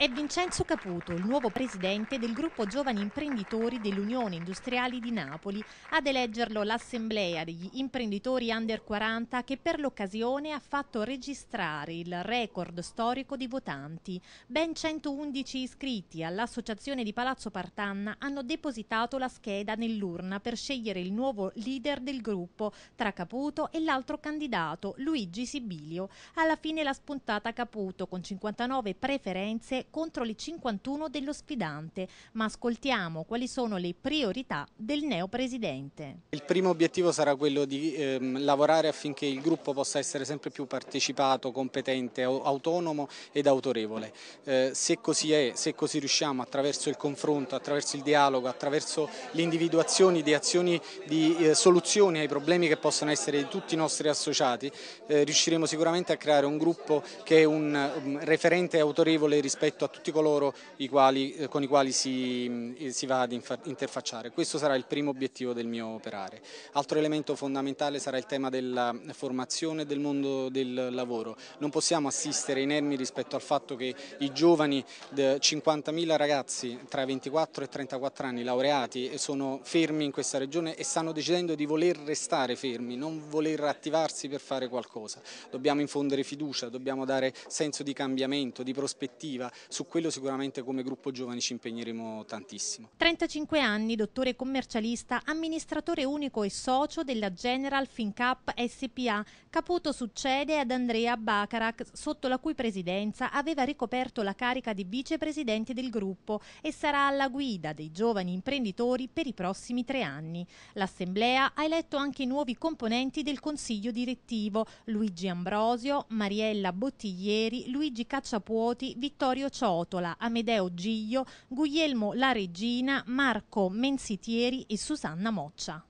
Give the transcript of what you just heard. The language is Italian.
È Vincenzo Caputo, il nuovo presidente del gruppo giovani imprenditori dell'Unione Industriali di Napoli, ad eleggerlo l'assemblea degli imprenditori under 40 che per l'occasione ha fatto registrare il record storico di votanti. Ben 111 iscritti all'associazione di Palazzo Partanna hanno depositato la scheda nell'urna per scegliere il nuovo leader del gruppo tra Caputo e l'altro candidato, Luigi Sibilio. Alla fine la spuntata Caputo con 59 preferenze contro le 51 dell'ospedante, ma ascoltiamo quali sono le priorità del neopresidente. Il primo obiettivo sarà quello di ehm, lavorare affinché il gruppo possa essere sempre più partecipato, competente, autonomo ed autorevole. Eh, se così è, se così riusciamo attraverso il confronto, attraverso il dialogo, attraverso l'individuazione di azioni, di eh, soluzioni ai problemi che possono essere di tutti i nostri associati, eh, riusciremo sicuramente a creare un gruppo che è un, un ehm, referente autorevole rispetto rispetto a tutti coloro i quali, eh, con i quali si, mm, si va ad interfacciare. Questo sarà il primo obiettivo del mio operare. Altro elemento fondamentale sarà il tema della formazione del mondo del lavoro. Non possiamo assistere inermi rispetto al fatto che i giovani, 50.000 ragazzi tra i 24 e i 34 anni laureati eh, sono fermi in questa regione e stanno decidendo di voler restare fermi, non voler attivarsi per fare qualcosa. Dobbiamo infondere fiducia, dobbiamo dare senso di cambiamento, di prospettiva, su quello sicuramente come gruppo giovani ci impegneremo tantissimo. 35 anni, dottore commercialista, amministratore unico e socio della General FinCap SPA. Caputo succede ad Andrea Bacarac, sotto la cui presidenza aveva ricoperto la carica di vicepresidente del gruppo e sarà alla guida dei giovani imprenditori per i prossimi tre anni. L'assemblea ha eletto anche i nuovi componenti del consiglio direttivo Luigi Ambrosio, Mariella Bottiglieri, Luigi Cacciapuoti, Vittorio Ciotola, Amedeo Giglio, Guglielmo La Regina, Marco Menzitieri e Susanna Moccia.